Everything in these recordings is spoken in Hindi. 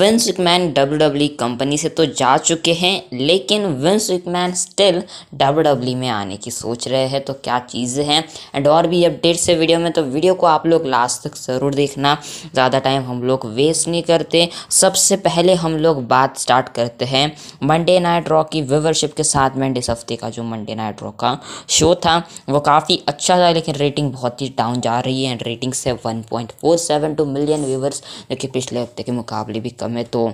wins man W W company से तो जा चुके हैं लेकिन Vince McMahon still W W में आने की सोच रहे हैं तो क्या चीज़ें हैं एंड और भी अपडेट्स है वीडियो में तो वीडियो को आप लोग लास्ट तक ज़रूर देखना ज़्यादा टाइम हम लोग वेस्ट नहीं करते सबसे पहले हम लोग बात स्टार्ट करते हैं मंडे नाइट रॉ की व्यूवरशिप के साथ में इस हफ्ते का जो मंडे नाइट रॉ का शो था वो काफ़ी अच्छा था लेकिन रेटिंग बहुत ही डाउन जा रही है एंड रेटिंग से one point four seven two million viewers जो कि पिछले हफ्ते के मुकाबले भी कम में तो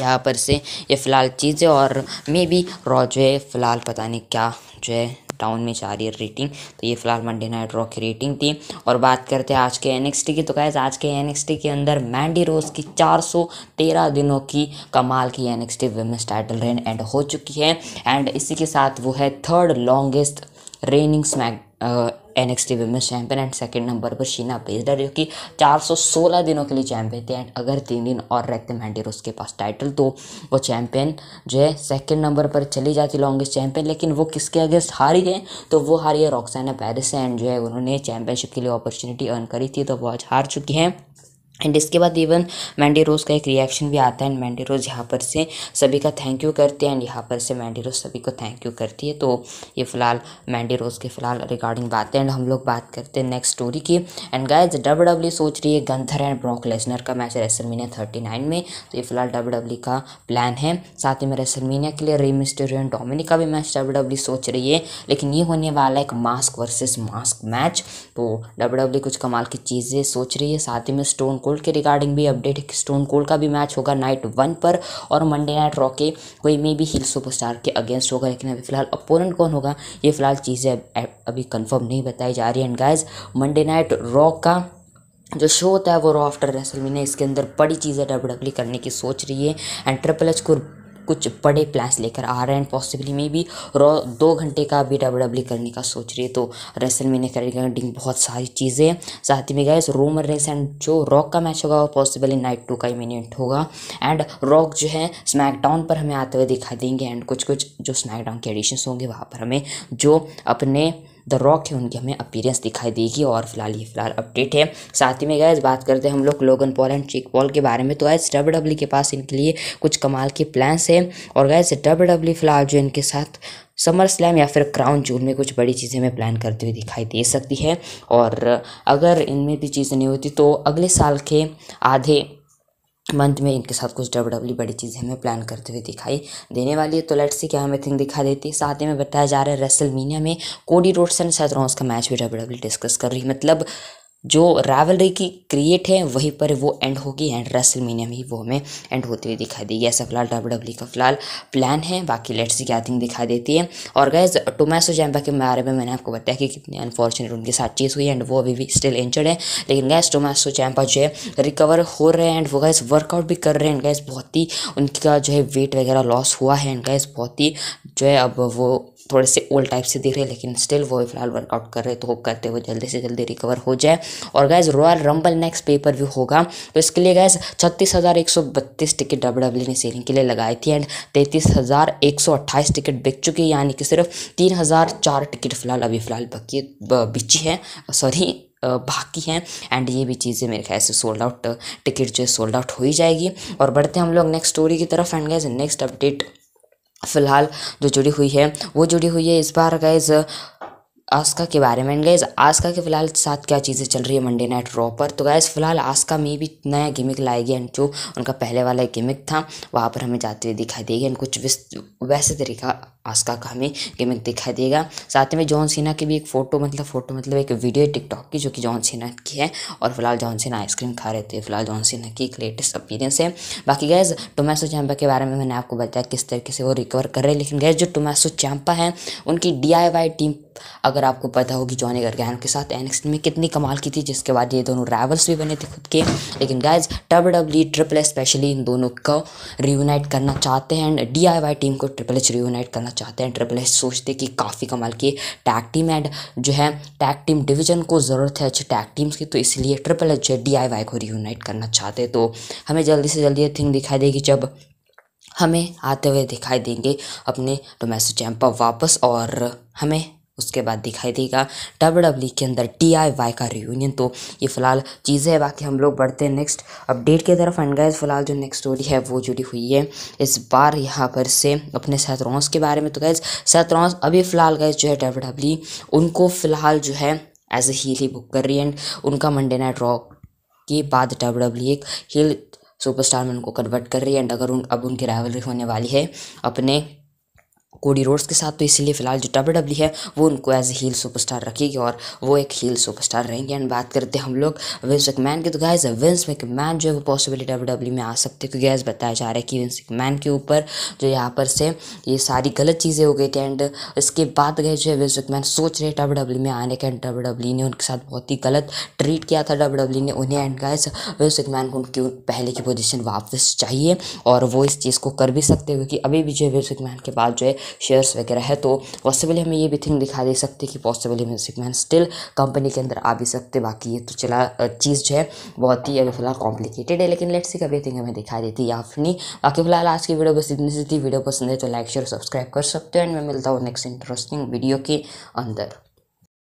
यहाँ पर से ये फ़िलहाल चीज़ें और मे बी रॉ जो है फ़िलहाल पता नहीं क्या जो है डाउन में जा रही है रेटिंग तो ये फिलहाल मंडे नाइट रॉ की रेटिंग थी और बात करते हैं आज के एन की तो गैस आज के एन के अंदर मैंडी रोज की 413 दिनों की कमाल की N X women's title reign end हो चुकी है एंड इसी के साथ वो है third longest reigning smack N X T women's champion and second number पर शीना बेजडर जो कि चार सौ सोलह दिनों के लिए चैंपियन थे एंड अगर तीन दिन और रहते मैंडेर उसके पास टाइटल तो वो चैंपियन जो है सेकेंड नंबर पर चली जाती लॉन्गेस्ट चैंपियन लेकिन वो किसके अगेंस्ट हारी है तो वो हारी है रॉक्साना पैरिस एंड जो है उन्होंने चैंपियनशिप के लिए अपॉर्चुनिटी अर्न करी थी तो वो आज हार चुकी हैं एंड इसके बाद इवन मैंडी रोज़ का एक रिएक्शन भी आता है एंड मैंडी रोज़ यहाँ पर से सभी का थैंक यू करते हैं एंड यहाँ पर से मैंडी रोज़ सभी को थैंक यू करती है तो ये फ़िलहाल मैंडी रोज़ के फिलहाल रिगार्डिंग बातें एंड हम लोग बात करते हैं नेक्स्ट स्टोरी की एंड गाइज डब्ल्यू डब्ल्यू सोच रही है गंथर एंड ब्रॉक लेसनर का मैच रेसलमीनिया थर्टी नाइन में तो ये फिलहाल डब्ल्यू डब्ल्यू e का प्लान है साथ ही में रेसलमीनिया के लिए रेमिस्टेरियो एंड डोमिनिक का भी मैच डब्ल्यू डब्ल्यू सोच रही है लेकिन ये होने वाला है एक मास्क वर्सेज मास्क मैच तो डब्ल्यू डब्ल्यू e कुछ कमाल की चीज़ें सोच रही है साथ ही में स्टोन कोल्ड के रिगार्डिंग भी अपडेट स्टोन कोल्ड का भी मैच होगा नाइट वन पर और मंडे नाइट रॉ के कोई मे भी हिल सुपरस्टार के अगेंस्ट होगा लेकिन अभी फिलहाल अपोनेंट कौन होगा ये फिलहाल चीज़ें अभी कंफर्म नहीं बताई जा रही and guys Monday Night Raw का जो शो होता है वो रॉ आफ्टर रेसलमीना इसके अंदर बड़ी चीज़ें डबडबली करने की सोच रही है एंड ट्रिपल एच को कुछ बड़े प्लान्स लेकर आ रहे हैं पॉसिबली में भी रॉ दो घंटे का भी डब्ल्यू करने का सोच रही है तो रेसल मीने रिगार्डिंग बहुत सारी चीज़ें साथ ही में गए रोमर रेस एंड जो रॉक का मैच होगा वो पॉसिबली नाइट टू का इमिनेंट होगा एंड रॉक जो है स्मैकडाउन पर हमें आते हुए दिखाई देंगे एंड कुछ कुछ जो स्मैकडाउन के एडिशन्स होंगे वहाँ पर हमें जो अपने द रॉक है उनकी हमें अपीरेंस दिखाई देगी और फिलहाल ये फिलहाल अपडेट है साथ ही में गैस बात करते हैं हम लोग लोगन पॉल एंड चिक पॉल के बारे में तो गैस डब्ल्यू e के पास इनके लिए कुछ कमाल के प्लान्स हैं और गैस डब्ल्यू e फिलहाल जो इनके साथ समर स्लैम या फिर क्राउन जून में कुछ बड़ी चीज़ें हमें प्लान करते हुए दिखाई दे सकती है और अगर इनमें भी चीज़ें नहीं होती तो अगले साल के आधे मंथ में इनके साथ कुछ डब्ल्यू डब्ल्यू बड़ी चीज़ें हमें प्लान करते हुए दिखाई देने वाली है तो लेट्स सी क्या हमें थिंग दिखा देती है साथ ही में बताया जा रहा है रेसलमीनिया में कोडी रोड्स एंड सैथरोस का मैच भी डब्ल्यू डब्ल्यू डिस्कस कर रही है मतलब जो रावलरी की क्रिएट है वहीं पर वो एंड होगी एंड रेसलमीनिया में वो हमें एंड होती हुई दिखाई देगी ऐसा फिलहाल डब्ल्यू डब्ल्यू e का फिलहाल प्लान है बाकी लेट्स क्या थिंग दिखाई देती है और गैस टोमैसो जैम्पा के बारे में मैंने आपको बताया कि कितनी अनफॉर्चुनेट उनके साथ चीज़ हुई एंड वो अभी भी स्टिल इंजर्ड है लेकिन गैस टोमैसो जैम्पा जो है रिकवर हो रहे हैं एंड वो गैस वर्कआउट भी कर रहे हैं एंड गैस बहुत ही उनका जो है वेट वगैरह लॉस हुआ है एंड गैस बहुत ही जो है अब वो थोड़े से ओल्ड टाइप से दिख रहे हैं लेकिन स्टिल वो फिलहाल वर्कआउट कर रहे हैं तो होप करते हुए जल्दी से जल्दी रिकवर हो जाए और guys Royal Rumble next pay per view होगा तो इसके लिए गैस छत्तीस हज़ार एक सौ बत्तीस टिकट डब्ल्यू डब्ल्यू ने सेलिंग के लिए लगाई थी एंड तैंतीस हज़ार एक सौ अट्ठाईस टिकट बिक चुकी है यानी कि सिर्फ तीन हज़ार चार टिकट फिलहाल अभी फिलहाल बकी बिची है सॉरी बाकी हैं एंड ये भी चीज़ें मेरे ख्याल से सोल्ड आउट टिकट जो है सोल्ड आउट हो ही जाएगी और बढ़ते हम लोग नेक्स्ट स्टोरी की तरफ एंड गैस नेक्स्ट अपडेट फ़िलहाल जो जुड़ी हुई है वो जुड़ी हुई है इस बार गैज़ आस्का के बारे में गैस आस्का के फिलहाल साथ क्या चीज़ें चल रही है मंडे नाइट रॉ पर तो गैस फिलहाल आस्का में भी नया गिमिक लाएगी एंड जो उनका पहले वाला गिमिक था वहाँ पर हमें जाते हुए दिखाई देगी एंड कुछ वैसे तरीका आस्का का हमें गेमिंग दिखाई देगा साथ में जॉन सीना की भी एक फ़ोटो मतलब फ़ोटो मतलब एक वीडियो टिकटॉक की जो कि जॉन सीना की है और फिलहाल जॉन सीना आइसक्रीम खा रहे थे फिलहाल जॉन सीना की एक लेटेस्ट अपीरियंस है बाकी गैस टोमैसो चैंपा के बारे में मैंने आपको बताया किस तरीके से वो रिकवर कर रहे हैं लेकिन गैस जो टोमैसो चैंपा है उनकी डी टीम अगर आपको पता होगी जॉनी गर्गैन के साथ एनएक्स में कितनी कमाल की थी जिसके बाद ये दोनों राइवल्स भी बने थे खुद के लेकिन guys W W triple specially इन दोनों को रियूनाइट करना चाहते हैं एंड डी टीम को ट्रिपल एच रियूनाइट करना चाहते हैं ट्रिपल एच सोचते कि काफ़ी कमाल की टैग टीम एंड जो है टैग टीम डिवीजन को ज़रूरत है अच्छी टैग टीम्स की तो इसलिए triple H D I Y को रियूनाइट करना चाहते हैं तो हमें जल्दी से जल्दी ये थिंग दिखाई देगी जब हमें आते हुए दिखाई देंगे अपने डोमेस्टिक चैम्प वापस और हमें उसके बाद दिखाई देगा डब्ल्यू डब्ल्यू e के अंदर टी आई वाई का रियूनियन तो ये फिलहाल चीज़ें है बाकी हम लोग बढ़ते हैं नेक्स्ट अपडेट की तरफ एंड गाइस फिलहाल जो नेक्स्ट स्टोरी है वो जुड़ी हुई है इस बार यहाँ पर से अपने रॉन्स के बारे में तो गैस रॉन्स अभी फिलहाल गैज जो है डब्ल्यू डब्ल्यू e, उनको फिलहाल जो है एज ए हील ही बुक कर रही है एंड उनका मंडे नाइट रॉक के बाद डब्ल्यू डब्ल्यू e एक हील सुपरस्टार में उनको कन्वर्ट कर रही है एंड अगर उन अब उनकी राइवलरी होने वाली है अपने कोडी रोड्स के साथ तो इसलिए फ़िलहाल जो डब्ल्यू डब्ल्यू e है वो उनको एज ए हील सुपरस्टार रखेगी और वो एक हील सुपरस्टार रहेंगे एंड बात करते हैं हम लोग विंस मैन की तो गैज विंस मैन जो है वो पॉसिबिलिटी डब्ल्यू डब्ल्यू में आ सकते हैं क्योंकि गैस बताया जा रहा है कि विंस एक मैन के ऊपर जो यहाँ पर से ये सारी गलत चीज़ें हो गई थी एंड इसके बाद गए जो है विंस मैन सोच रहे डब्ल्यू डब्ल्यू e में आने के एंड डब्ल्यू डब्ल्यू ने उनके साथ बहुत ही गलत ट्रीट किया था डब्ल्यू डब्ल्यू e ने उन्हें एंड गैस विंस मैन को उनकी पहले की पोजिशन वापस चाहिए और वो इस चीज़ को कर भी सकते हैं क्योंकि अभी भी जो है विंस मैन के बाद जो है शेयर्स वगैरह है तो पॉसिबली हमें ये भी थिंग दिखा दे सकते कि possibly music man still company के अंदर आ भी सकते बाकी ये तो चला चीज़ जो है बहुत ही अभी फिलहाल कॉम्प्लिकेटेड है लेकिन लेट्स सी कभी थिंग हमें दिखा देती या अपनी बाकी फिलहाल आज की वीडियो बस इतनी सी थी वीडियो पसंद है तो लाइक शेयर सब्सक्राइब कर सकते हो एंड मैं मिलता हूँ नेक्स्ट इंटरेस्टिंग वीडियो के अंदर